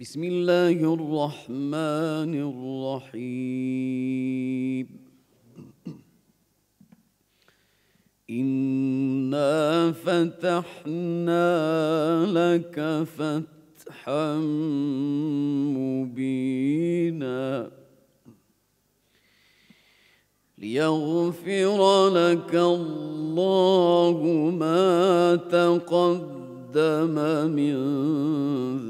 بسم الله الرحمن الرحيم انا فتحنا لك فتحا مبينا ليغفر لك الله ما تقدم تقدم من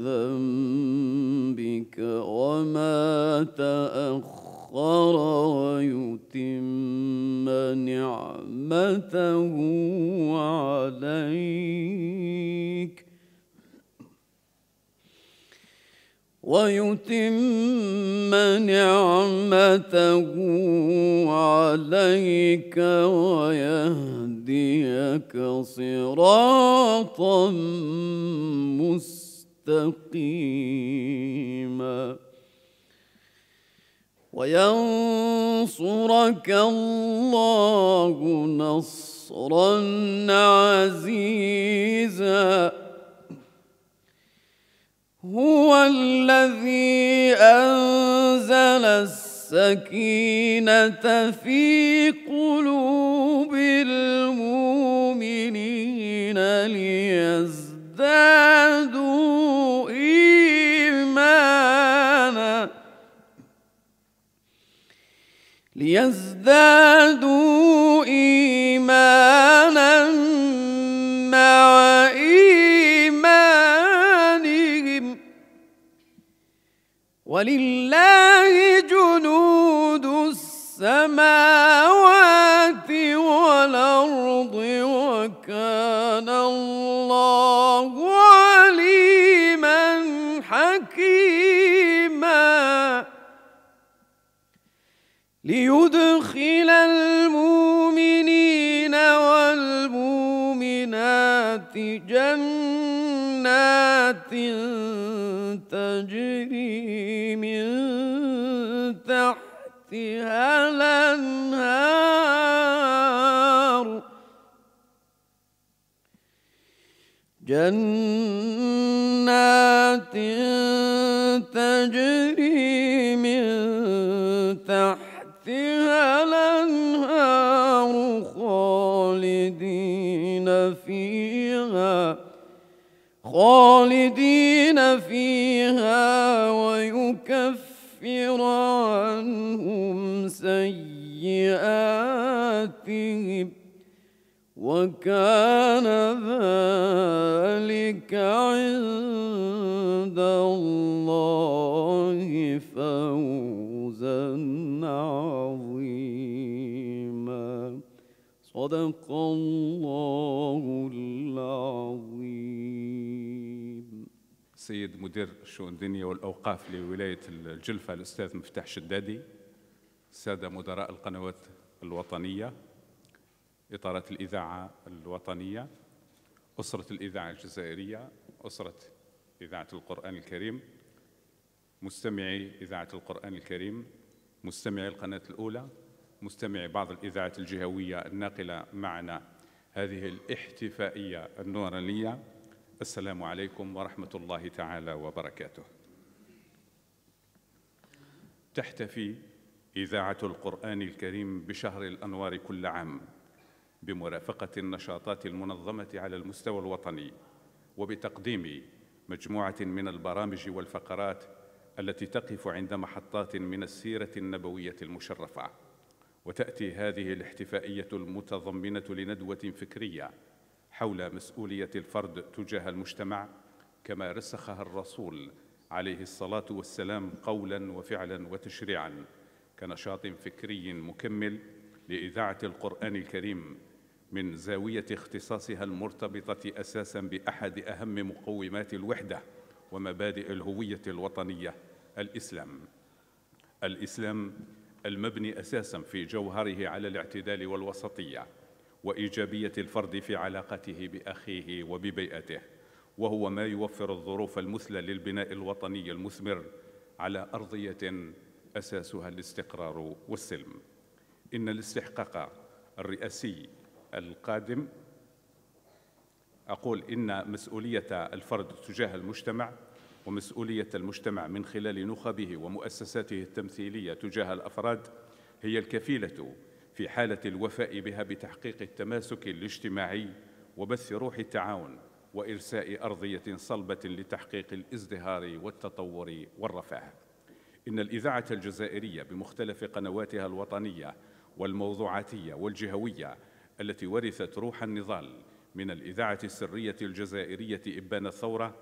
ذنبك وما تأخر ويتم نعمته عليك ويتم نعمته عليك ويهدي يهديك صراطا مستقيما وينصرك الله نصرا عزيزا هو الذي انزل السكينه في قلوب ليزدادوا إيمانا ليزدادوا إيمانا مع إيمانهم ولله جنود السماوات الأرض وكان الله عليما حكيما ليدخل المؤمنين والمؤمنات جنات تجري من تحتها الأنهار جنات تجري من تحتها الانهار خالدين فيها خالدين فيها ويكفر عنهم سيئاتهم وكان ذلك عند الله فوزا عظيما صدق الله العظيم سيد مدير الشؤون الدينيه والاوقاف لولايه الجلفه الاستاذ مفتاح شدادي الساده مدراء القنوات الوطنيه إطارة الإذاعة الوطنية أسرة الإذاعة الجزائرية أسرة إذاعة القرآن الكريم مستمعي إذاعة القرآن الكريم مستمعي القناة الأولى مستمعي بعض الإذاعات الجهوية الناقلة معنا هذه الاحتفائية النورانية السلام عليكم ورحمة الله تعالى وبركاته تحتفي إذاعة القرآن الكريم بشهر الأنوار كل عام بمرافقة النشاطات المنظمة على المستوى الوطني وبتقديم مجموعة من البرامج والفقرات التي تقف عند محطات من السيرة النبوية المشرفة وتأتي هذه الاحتفائية المتضمنة لندوة فكرية حول مسؤولية الفرد تجاه المجتمع كما رسخها الرسول عليه الصلاة والسلام قولاً وفعلاً وتشريعاً كنشاط فكري مكمل لإذاعة القرآن الكريم من زاوية اختصاصها المرتبطة أساساً بأحد أهم مقومات الوحدة ومبادئ الهوية الوطنية الإسلام الإسلام المبني أساساً في جوهره على الاعتدال والوسطية وإيجابية الفرد في علاقته بأخيه وببيئته وهو ما يوفر الظروف المثلى للبناء الوطني المثمر على أرضية أساسها الاستقرار والسلم إن الاستحقاق الرئاسي القادم أقول إن مسؤولية الفرد تجاه المجتمع ومسؤولية المجتمع من خلال نخبه ومؤسساته التمثيلية تجاه الأفراد هي الكفيلة في حالة الوفاء بها بتحقيق التماسك الاجتماعي وبث روح التعاون وإرساء أرضية صلبة لتحقيق الازدهار والتطور والرفاه إن الإذاعة الجزائرية بمختلف قنواتها الوطنية والموضوعاتية والجهوية التي ورثت روح النضال من الإذاعة السرية الجزائرية إبان الثورة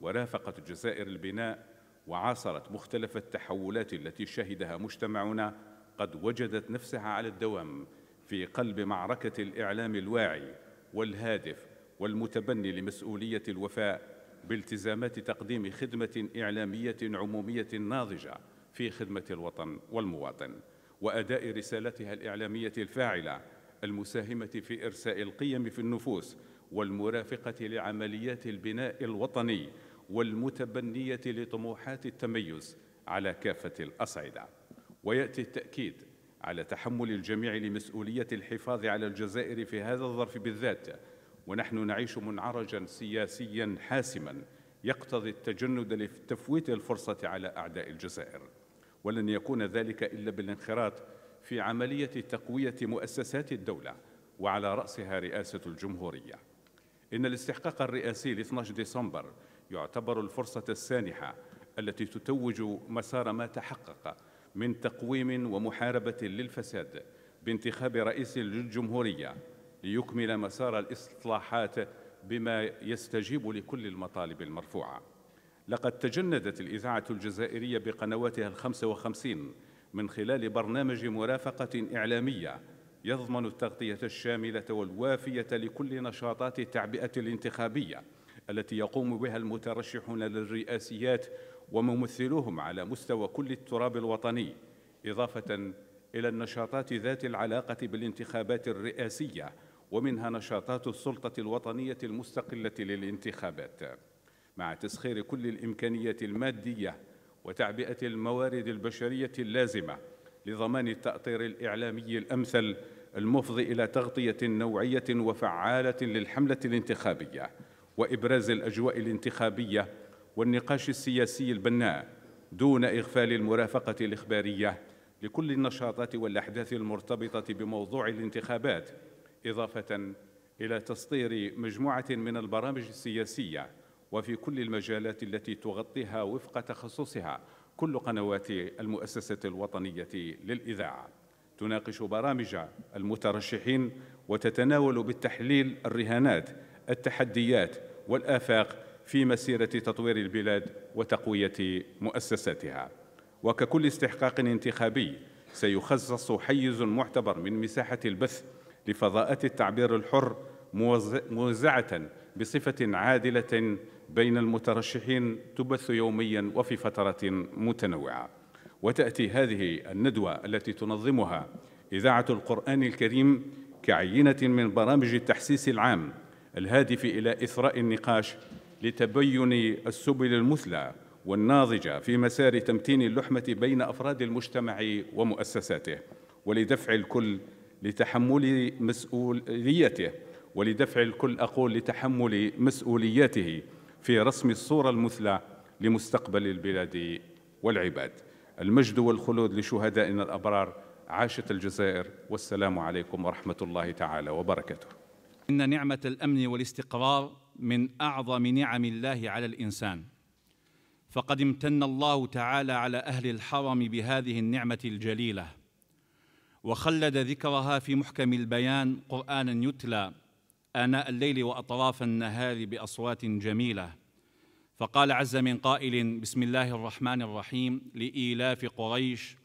ورافقت الجزائر البناء وعاصرت مختلف التحولات التي شهدها مجتمعنا قد وجدت نفسها على الدوام في قلب معركة الإعلام الواعي والهادف والمتبني لمسؤولية الوفاء بالتزامات تقديم خدمة إعلامية عمومية ناضجة في خدمة الوطن والمواطن وأداء رسالتها الإعلامية الفاعلة المساهمة في إرساء القيم في النفوس والمرافقة لعمليات البناء الوطني والمتبنية لطموحات التميز على كافة الأصعدة ويأتي التأكيد على تحمل الجميع لمسؤولية الحفاظ على الجزائر في هذا الظرف بالذات ونحن نعيش منعرجا سياسيا حاسما يقتضي التجند لتفويت الفرصة على أعداء الجزائر ولن يكون ذلك إلا بالانخراط في عملية تقوية مؤسسات الدولة وعلى رأسها رئاسة الجمهورية إن الاستحقاق الرئاسي ل 12 ديسمبر يعتبر الفرصة السانحة التي تتوج مسار ما تحقق من تقويم ومحاربة للفساد بانتخاب رئيس للجمهورية ليكمل مسار الإصلاحات بما يستجيب لكل المطالب المرفوعة لقد تجندت الإذاعة الجزائرية بقنواتها الخمسة وخمسين من خلال برنامج مرافقة إعلامية يضمن التغطية الشاملة والوافية لكل نشاطات التعبئة الانتخابية التي يقوم بها المترشحون للرئاسيات وممثلوهم على مستوى كل التراب الوطني إضافة إلى النشاطات ذات العلاقة بالانتخابات الرئاسية ومنها نشاطات السلطة الوطنية المستقلة للانتخابات مع تسخير كل الإمكانيات المادية وتعبئة الموارد البشرية اللازمة لضمان التأطير الإعلامي الأمثل المفضي إلى تغطية نوعية وفعالة للحملة الانتخابية وإبراز الأجواء الانتخابية والنقاش السياسي البناء دون إغفال المرافقة الإخبارية لكل النشاطات والأحداث المرتبطة بموضوع الانتخابات إضافة إلى تسطير مجموعة من البرامج السياسية وفي كل المجالات التي تغطيها وفق تخصصها كل قنوات المؤسسة الوطنية للإذاعة تناقش برامج المترشحين وتتناول بالتحليل الرهانات التحديات والآفاق في مسيرة تطوير البلاد وتقوية مؤسساتها وككل استحقاق انتخابي سيخصص حيز معتبر من مساحة البث لفضاءات التعبير الحر موزعة بصفة عادلة بين المترشحين تبث يوميا وفي فترات متنوعة وتأتي هذه الندوة التي تنظمها إذاعة القرآن الكريم كعينة من برامج التحسيس العام الهادف إلى إثراء النقاش لتبين السبل المثلى والناضجة في مسار تمتين اللحمة بين أفراد المجتمع ومؤسساته ولدفع الكل لتحمل مسؤوليته ولدفع الكل أقول لتحمل مسؤولياته في رسم الصورة المثلى لمستقبل البلاد والعباد المجد والخلود لشهدائنا الأبرار عاشت الجزائر والسلام عليكم ورحمة الله تعالى وبركاته إن نعمة الأمن والاستقرار من أعظم نعم الله على الإنسان فقد امتن الله تعالى على أهل الحرم بهذه النعمة الجليلة وخلد ذكرها في محكم البيان قرآنا يتلى آناء الليل وأطراف النهار بأصوات جميلة فقال عز من قائل بسم الله الرحمن الرحيم لإيلاف قريش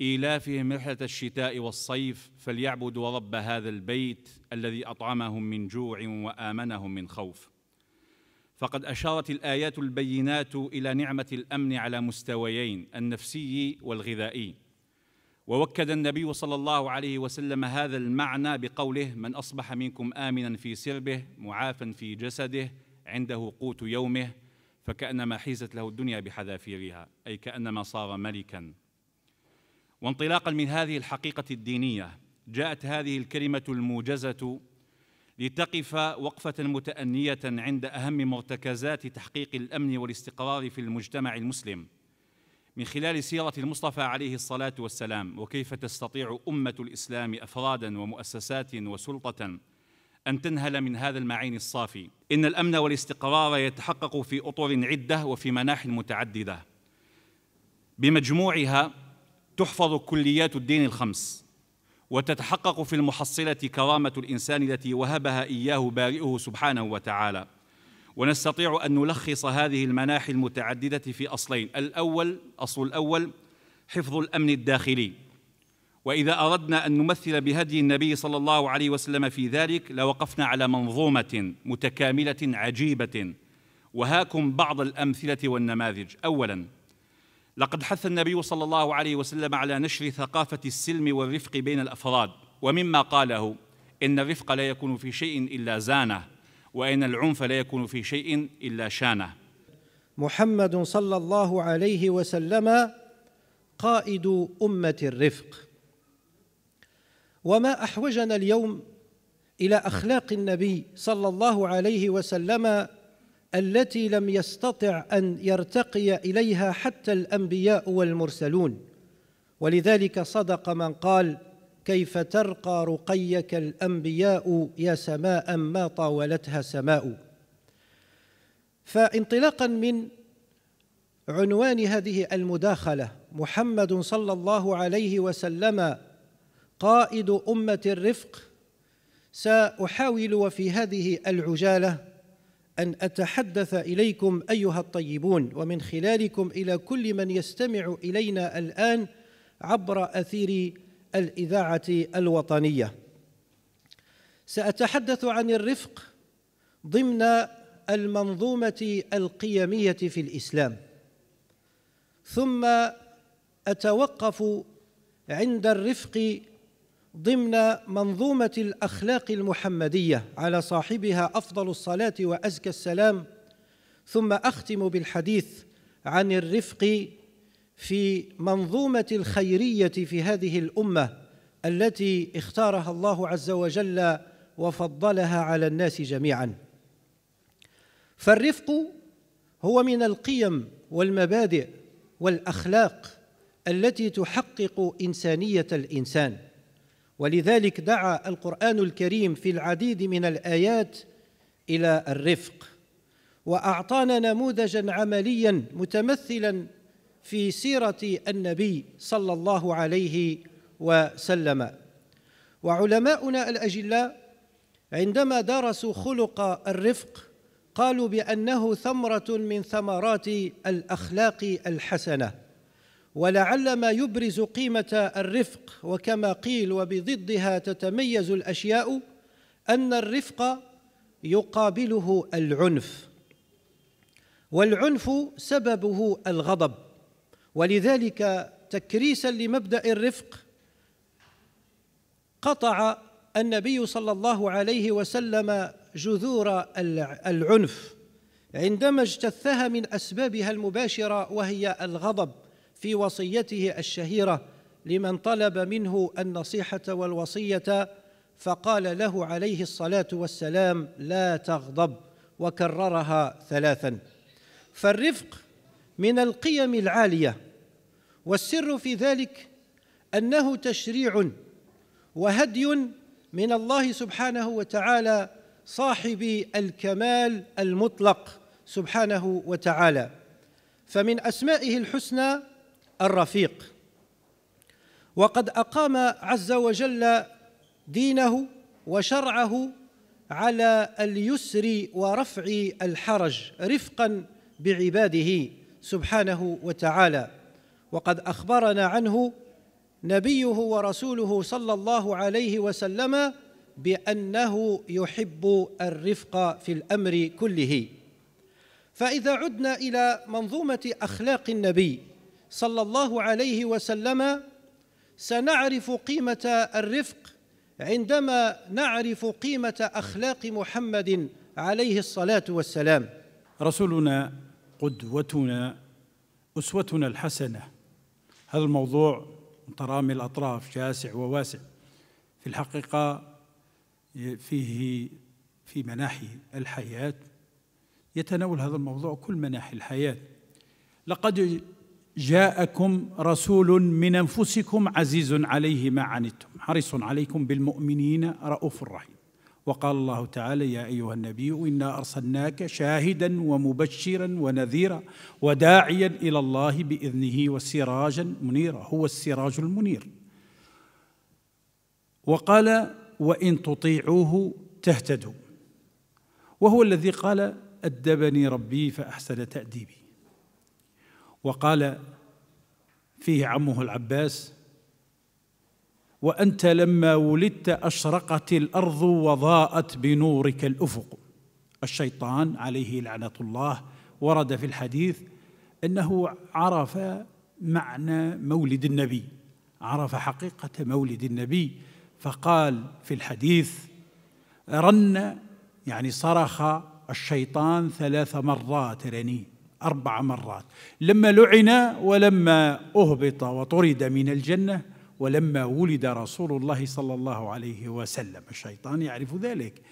إيلافهم رحلة الشتاء والصيف فليعبدوا رب هذا البيت الذي أطعمهم من جوع وآمنهم من خوف فقد أشارت الآيات البينات إلى نعمة الأمن على مستويين النفسي والغذائي ووكد النبي صلى الله عليه وسلم هذا المعنى بقوله من اصبح منكم امنا في سربه معافا في جسده عنده قوت يومه فكانما حيزت له الدنيا بحذافيرها اي كانما صار ملكا وانطلاقا من هذه الحقيقه الدينيه جاءت هذه الكلمه الموجزه لتقف وقفه متانيه عند اهم مرتكزات تحقيق الامن والاستقرار في المجتمع المسلم من خلال سيرة المصطفى عليه الصلاة والسلام وكيف تستطيع أمة الإسلام أفرادا ومؤسسات وسلطة أن تنهل من هذا المعين الصافي إن الأمن والاستقرار يتحقق في أطر عدة وفي مناح متعددة بمجموعها تحفظ كليات الدين الخمس وتتحقق في المحصلة كرامة الإنسان التي وهبها إياه بارئه سبحانه وتعالى ونستطيع أن نلخص هذه المناحي المتعددة في أصلين الأول أصل الأول حفظ الأمن الداخلي وإذا أردنا أن نمثل بهدي النبي صلى الله عليه وسلم في ذلك لوقفنا على منظومة متكاملة عجيبة وهاكم بعض الأمثلة والنماذج أولاً لقد حث النبي صلى الله عليه وسلم على نشر ثقافة السلم والرفق بين الأفراد ومما قاله إن الرفق لا يكون في شيء إلا زانه وأن العنف لا يكون في شيء إلا شانه محمد صلى الله عليه وسلم قائد أمة الرفق وما أحوجنا اليوم إلى أخلاق النبي صلى الله عليه وسلم التي لم يستطع أن يرتقي إليها حتى الأنبياء والمرسلون ولذلك صدق من قال كيف ترقى رقيك الانبياء يا سماء ما طاولتها سماء فانطلاقا من عنوان هذه المداخله محمد صلى الله عليه وسلم قائد امه الرفق ساحاول وفي هذه العجاله ان اتحدث اليكم ايها الطيبون ومن خلالكم الى كل من يستمع الينا الان عبر اثير الإذاعة الوطنية سأتحدث عن الرفق ضمن المنظومة القيمية في الإسلام ثم أتوقف عند الرفق ضمن منظومة الأخلاق المحمدية على صاحبها أفضل الصلاة وأزكى السلام ثم أختم بالحديث عن الرفق في منظومه الخيريه في هذه الامه التي اختارها الله عز وجل وفضلها على الناس جميعا فالرفق هو من القيم والمبادئ والاخلاق التي تحقق انسانيه الانسان ولذلك دعا القران الكريم في العديد من الايات الى الرفق واعطانا نموذجا عمليا متمثلا في سيرة النبي صلى الله عليه وسلم وعلماؤنا الأجلاء عندما درسوا خلق الرفق قالوا بأنه ثمرة من ثمرات الأخلاق الحسنة ولعل ما يبرز قيمة الرفق وكما قيل وبضدها تتميز الأشياء أن الرفق يقابله العنف والعنف سببه الغضب ولذلك تكريسا لمبدا الرفق قطع النبي صلى الله عليه وسلم جذور العنف عندما اجتثها من اسبابها المباشره وهي الغضب في وصيته الشهيره لمن طلب منه النصيحه والوصيه فقال له عليه الصلاه والسلام لا تغضب وكررها ثلاثا فالرفق من القيم العاليه والسر في ذلك انه تشريع وهدي من الله سبحانه وتعالى صاحب الكمال المطلق سبحانه وتعالى فمن اسمائه الحسنى الرفيق وقد اقام عز وجل دينه وشرعه على اليسر ورفع الحرج رفقا بعباده سبحانه وتعالى وقد اخبرنا عنه نبيه ورسوله صلى الله عليه وسلم بانه يحب الرفق في الامر كله فاذا عدنا الى منظومه اخلاق النبي صلى الله عليه وسلم سنعرف قيمه الرفق عندما نعرف قيمه اخلاق محمد عليه الصلاه والسلام رسولنا قدوتنا أسوتنا الحسنة هذا الموضوع مترامي الأطراف شاسع وواسع في الحقيقة فيه في مناحي الحياة يتناول هذا الموضوع كل مناحي الحياة لقد جاءكم رسول من أنفسكم عزيز عليه ما عنتم حريص عليكم بالمؤمنين رؤوف رحيم وقال الله تعالى يا أيها النبي إنا أرسلناك شاهدا ومبشرا ونذيرا وداعيا إلى الله بإذنه وسراجا منيرا هو السراج المنير وقال وإن تطيعوه تهتدوا وهو الذي قال أدبني ربي فأحسن تأديبي وقال فيه عمه العباس وانت لما ولدت اشرقت الارض وضاءت بنورك الافق الشيطان عليه لعنه الله ورد في الحديث انه عرف معنى مولد النبي عرف حقيقه مولد النبي فقال في الحديث رن يعني صرخ الشيطان ثلاث مرات رني يعني اربع مرات لما لعن ولما اهبط وطرد من الجنه ولما ولد رسول الله صلى الله عليه وسلم الشيطان يعرف ذلك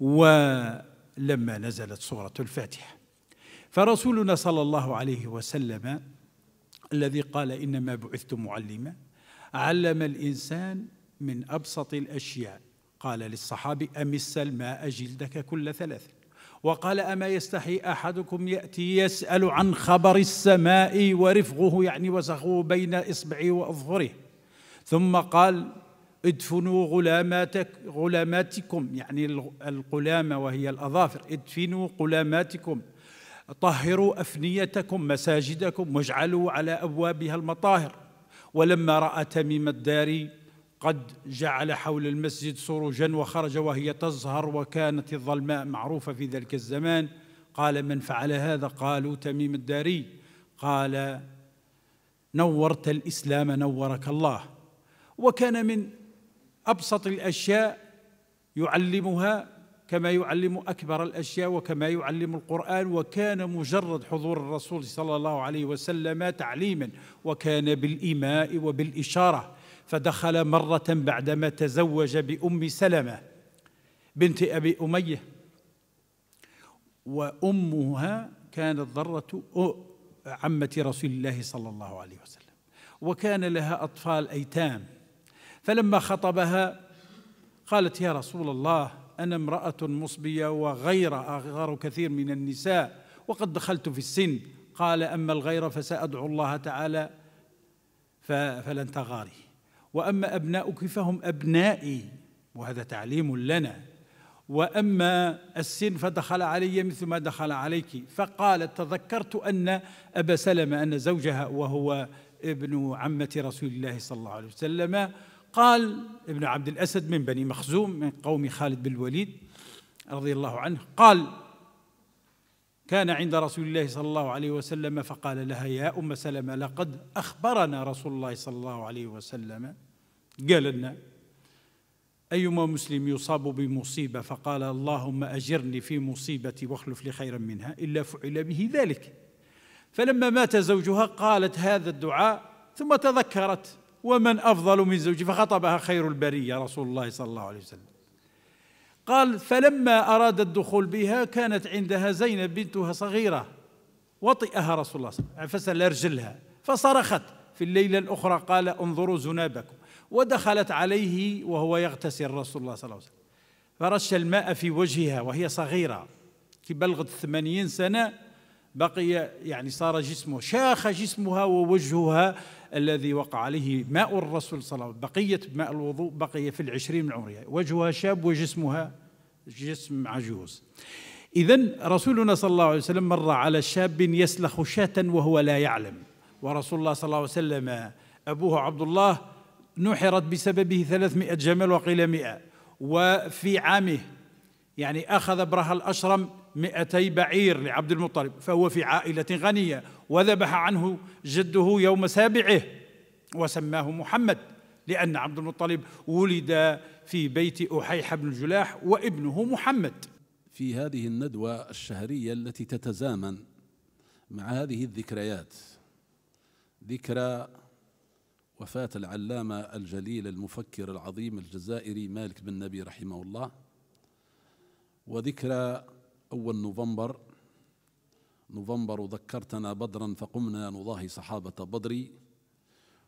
ولما نزلت سورة الفاتحة فرسولنا صلى الله عليه وسلم الذي قال إنما بعثت معلما علم الإنسان من أبسط الأشياء قال للصحابي أمس الماء جلدك كل ثلاث وقال أما يستحي أحدكم يأتي يسأل عن خبر السماء ورفغه يعني وسخه بين إصبعه وأظهره ثم قال ادفنوا غلاماتك غلاماتكم يعني القلامة وهي الأظافر ادفنوا غلاماتكم طهروا أفنيتكم مساجدكم واجعلوا على أبوابها المطاهر ولما رأى تميم الداري قد جعل حول المسجد سروجا وخرج وهي تزهر وكانت الظلماء معروفة في ذلك الزمان قال من فعل هذا قالوا تميم الداري قال نورت الإسلام نورك الله وكان من ابسط الاشياء يعلمها كما يعلم اكبر الاشياء وكما يعلم القران وكان مجرد حضور الرسول صلى الله عليه وسلم تعليما وكان بالايماء وبالاشاره فدخل مره بعدما تزوج بام سلمه بنت ابي اميه وامها كانت ضره عمه رسول الله صلى الله عليه وسلم وكان لها اطفال ايتام فلما خطبها قالت يا رسول الله انا امراه مصبيه وغيره اغار كثير من النساء وقد دخلت في السن قال اما الغيره فسادعو الله تعالى فلن تغاري واما ابناؤك فهم ابنائي وهذا تعليم لنا واما السن فدخل علي مثل ما دخل عليك فقالت تذكرت ان ابا سلمه ان زوجها وهو ابن عمه رسول الله صلى الله عليه وسلم قال ابن عبد الأسد من بني مخزوم من قوم خالد بن الوليد رضي الله عنه قال كان عند رسول الله صلى الله عليه وسلم فقال لها يا أم سلمة لقد أخبرنا رسول الله صلى الله عليه وسلم قال لنا أيما مسلم يصاب بمصيبة فقال اللهم أجرني في مصيبتي واخلف لي خيرا منها إلا فعل به ذلك فلما مات زوجها قالت هذا الدعاء ثم تذكرت ومن أفضل من زوجي فخطبها خير البرية رسول الله صلى الله عليه وسلم قال فلما أراد الدخول بها كانت عندها زينب بنتها صغيرة وطئها رسول الله صلى الله عليه وسلم فسل رجلها فصرخت في الليلة الأخرى قال انظروا زنابكم ودخلت عليه وهو يغتسل رسول الله صلى الله عليه وسلم فرش الماء في وجهها وهي صغيرة كي بلغت ثمانين سنة بقي يعني صار جسمه شاخ جسمها ووجهها الذي وقع عليه ماء الرسول صلى الله عليه وسلم بقية ماء الوضوء بقي في العشرين من عمرها وجهها شاب وجسمها جسم عجوز إذا رسولنا صلى الله عليه وسلم مر على شاب يسلخ شاة وهو لا يعلم ورسول الله صلى الله عليه وسلم أبوه عبد الله نحرت بسببه ثلاثمائة جمل وقيل مئة وفي عامه يعني أخذ برها الأشرم مئتي بعير لعبد المطلب فهو في عائلة غنية وذبح عنه جده يوم سابعه وسماه محمد لأن عبد المطلب ولد في بيت أحيح بن جلاح وابنه محمد في هذه الندوة الشهرية التي تتزامن مع هذه الذكريات ذكرى وفاة العلامة الجليل المفكر العظيم الجزائري مالك بن نبي رحمه الله وذكرى أول نوفمبر نوفمبر وذكرتنا بدرا فقمنا نضاهي صحابة بدر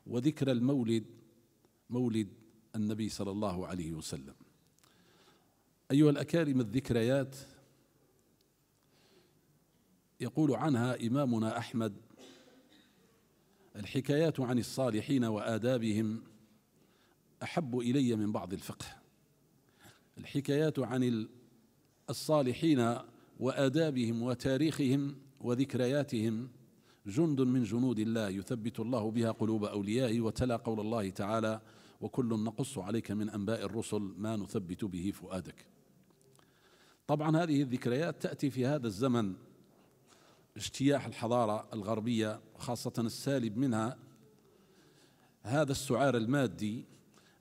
وذكرى المولد مولد النبي صلى الله عليه وسلم أيها الأكارم الذكريات يقول عنها إمامنا أحمد الحكايات عن الصالحين وآدابهم أحب إلي من بعض الفقه الحكايات عن الصالحين وآدابهم وتاريخهم وذكرياتهم جند من جنود الله يثبت الله بها قلوب أوليائه وتلا قول الله تعالى وكل نقص عليك من أنباء الرسل ما نثبت به فؤادك طبعا هذه الذكريات تأتي في هذا الزمن اجتياح الحضارة الغربية خاصة السالب منها هذا السعار المادي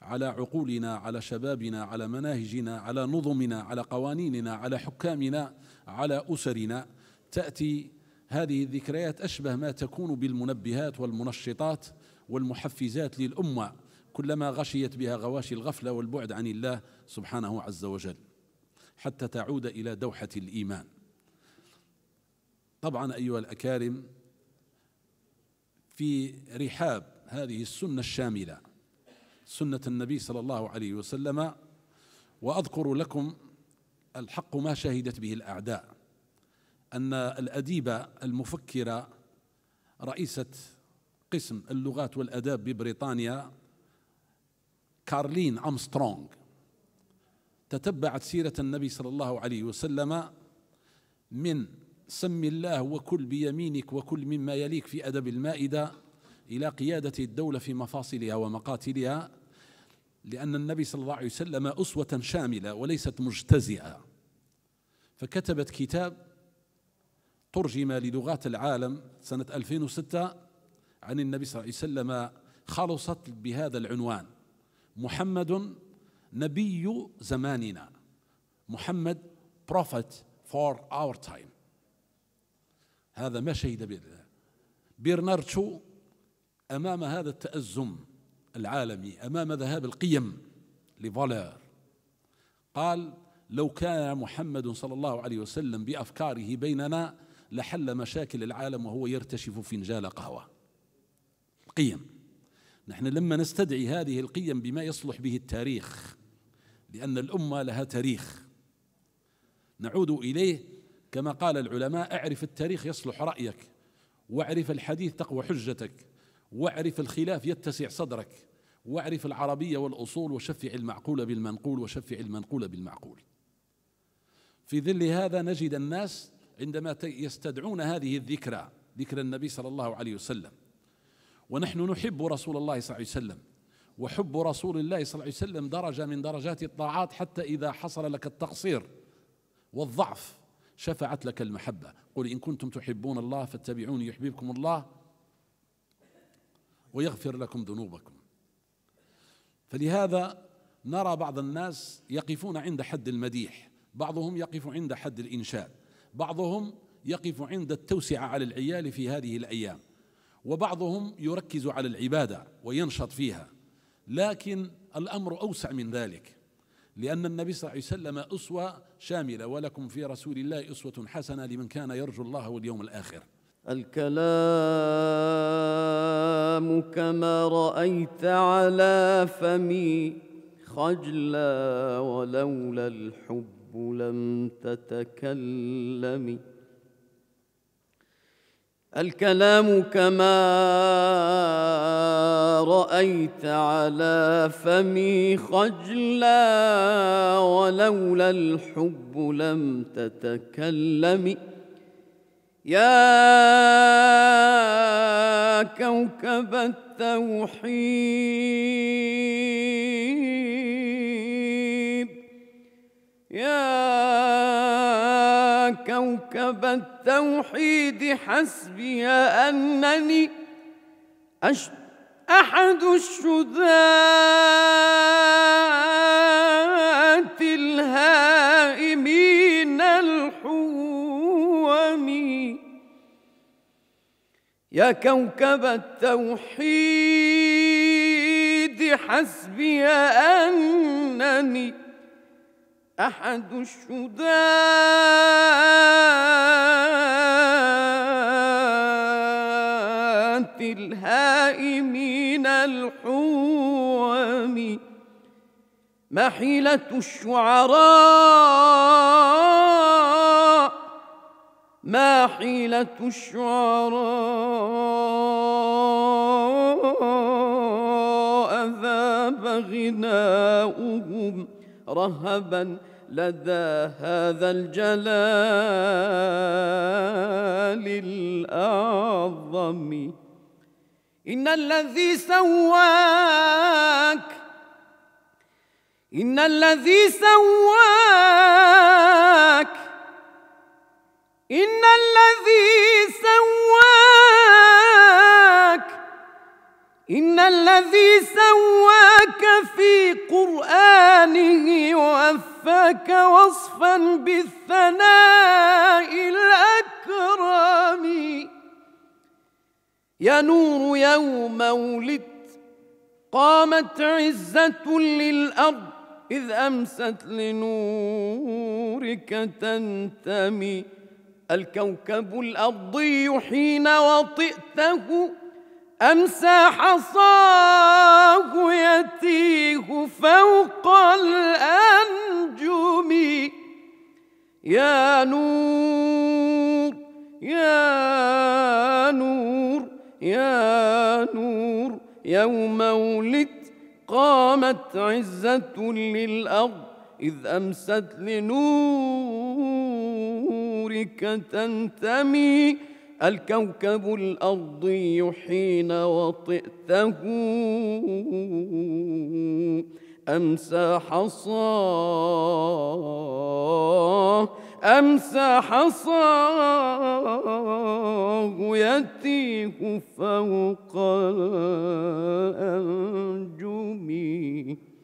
على عقولنا على شبابنا على مناهجنا على نظمنا على قوانيننا على حكامنا على أسرنا تأتي هذه الذكريات أشبه ما تكون بالمنبهات والمنشطات والمحفزات للأمة كلما غشيت بها غواشي الغفلة والبعد عن الله سبحانه عز وجل حتى تعود إلى دوحة الإيمان طبعا أيها الأكارم في رحاب هذه السنة الشاملة سنة النبي صلى الله عليه وسلم وأذكر لكم الحق ما شهدت به الأعداء أن الأديبة المفكرة رئيسة قسم اللغات والآداب ببريطانيا كارلين أمسترونغ تتبعت سيرة النبي صلى الله عليه وسلم من سم الله وكل بيمينك وكل مما يليك في أدب المائدة إلى قيادة الدولة في مفاصلها ومقاتلها لأن النبي صلى الله عليه وسلم أسوة شاملة وليست مجتزئة فكتبت كتاب ترجم للغات العالم سنة 2006 عن النبي صلى الله عليه وسلم خلصت بهذا العنوان محمد نبي زماننا محمد prophet for our time هذا ما شهد به بيرنارد شو أمام هذا التأزم العالمي أمام ذهاب القيم لفولير قال لو كان محمد صلى الله عليه وسلم بأفكاره بيننا لحل مشاكل العالم وهو يرتشف فنجال قهوة قيم نحن لما نستدعي هذه القيم بما يصلح به التاريخ لأن الأمة لها تاريخ نعود إليه كما قال العلماء أعرف التاريخ يصلح رأيك واعرف الحديث تقوى حجتك واعرف الخلاف يتسع صدرك واعرف العربية والأصول وشفع المعقول بالمنقول وشفع المنقول بالمعقول في ظل هذا نجد الناس عندما يستدعون هذه الذكرى ذكر النبي صلى الله عليه وسلم ونحن نحب رسول الله صلى الله عليه وسلم وحب رسول الله صلى الله عليه وسلم درجه من درجات الطاعات حتى اذا حصل لك التقصير والضعف شفعت لك المحبه قل ان كنتم تحبون الله فاتبعوني يحببكم الله ويغفر لكم ذنوبكم فلهذا نرى بعض الناس يقفون عند حد المديح بعضهم يقف عند حد الانشاد بعضهم يقف عند التوسعة على العيال في هذه الأيام وبعضهم يركز على العبادة وينشط فيها لكن الأمر أوسع من ذلك لأن النبي صلى الله عليه وسلم أسوة شاملة ولكم في رسول الله أسوة حسنة لمن كان يرجو الله واليوم الآخر الكلام كما رأيت على فمي خجلا ولولا الحب لم تتكلمي الكلام كما رأيت على فمي خجلا ولولا الحب لم تتكلمي يا كوكب التوحيد يا كوكب التوحيد حسبي أنني أحد الشذات الهائمين الحوم يا كوكب التوحيد حسبي أنني أحد الشداء الهائمين الحوام محيلة الشعراء ما حيلة الشعراء أذاب غناؤهم رهبا لدى هذا الجلال الأعظم إن الذي سواك إن الذي سواك إن الذي سواك إن الذي سواك في قرآنه وفاك وصفا بالثناء الأكرم يا نور يوم ولدت قامت عزة للأرض إذ أمست لنورك تنتمي الكوكب الأرضي حين وطئته أمسى حصان فوق الأنجم يا نور يا نور يا نور يوم ولدت قامت عزة للأرض إذ أمست لنورك تنتمي الكوكب الأرضي حين وطئته أمسح عصاه أمسح عصاه يتيه فوق الأنجم